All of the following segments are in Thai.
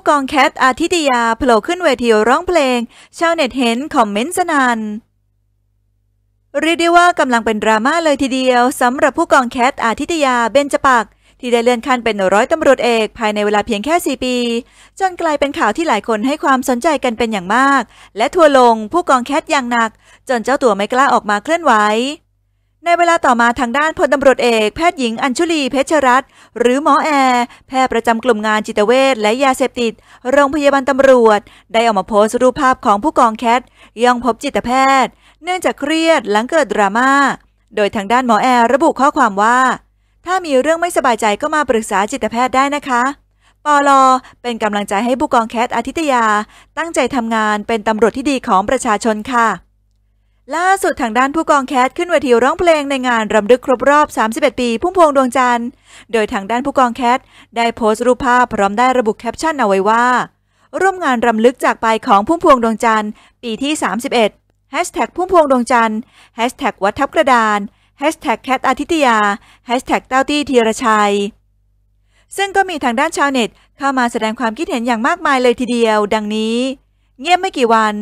ผู้กองแคทอาทิตยาโผล่ขึ้นเวทีร้องเพลงชาวเน็ตเห็นคอมเมนต์สนานเรียกได้ว่ากำลังเป็นดราม่าเลยทีเดียวสำหรับผู้กองแคทอาทิตยาเบนจปัก ที่ได้เลื่อนขั้นเป็นร้อยตำรวจเอก ภายในเวลาเพียงแค่ 4 ปี จนกลายเป็นข่าวที่หลายคนให้ความสนใจกันเป็นอย่างมาก และทัวลงผู้กองแคทอย่างหนักจนเจ้าตัวไม่กล้าออกมาเคลื่อนไหวในเวลาต่อมาทางด้านพลตำรวจเอก แพทย์หญิงอัญชุลีเพชรรัตน์หรือหมอแอร์ แพทย์ประจำกลุ่มงานจิตเวชและยาเสพติดโรงพยาบาลตำรวจ ได้ออกมาโพสต์รูปภาพของผู้กองแคทย่องพบจิตแพทย์ เนื่องจากเครียด หลังเกิดดราม่าโดยทางด้านหมอแอร์ระบุข้อความว่า ถ้ามีเรื่องไม่สบายใจก็มาปรึกษาจิตแพทย์ได้นะคะปอลอเป็นกำลังใจให้ผู้กองแคทอาทิตยาตั้งใจทำงานเป็นตำรวจที่ดีของประชาชนค่ะล่าสุดทางด้านผู้กองแคท ขึ้นเวทีร้องเพลงในงานรำลึกครบรอบ 31 ปี พุ่มพวงดวงจันทร์ โดยทางด้านผู้กองแคทได้โพสต์รูปภาพพร้อมได้ระบุแคปชั่นเอาไว้ว่า ร่วมงานรำลึกจาก ไปของ พุ่มพวงดวงจันทร์ ปีที่ 31 พุ่มพวงดวงจันทร์ วัดทับกระดานแคทอาทิตยาเต้าตี้ธีรชัย ซึ่งก็มีทางด้านชาวเน็ตเข้ามาแสดงความคิดเห็นอย่างมากมายเลยทีเดียว ดังนี้ เงียบไม่กี่วัน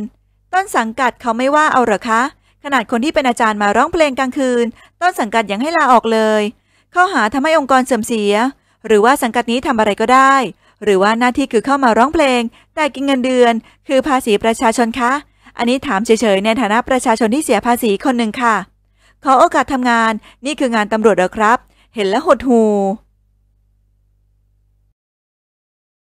ต้นสังกัดเขาไม่ว่าเอาหรอคะ ขนาดคนที่เป็นอาจารย์มาร้องเพลงกลางคืนต้นสังกัดยังให้ลาออกเลยข้อหาทำให้องค์กรเสื่อมเสีย หรือว่าสังกัดนี้ทำอะไรก็ได้ หรือว่าหน้าที่คือเข้ามาร้องเพลง แต่กินเงินเดือน คือภาษีประชาชนคะ อันนี้ถามเฉยๆ ในฐานะประชาชนที่เสียภาษีคนหนึ่งค่ะขอโอกาสทำงานนี่คืองานตำรวจเหรอครับ เห็นแล้วหดหู่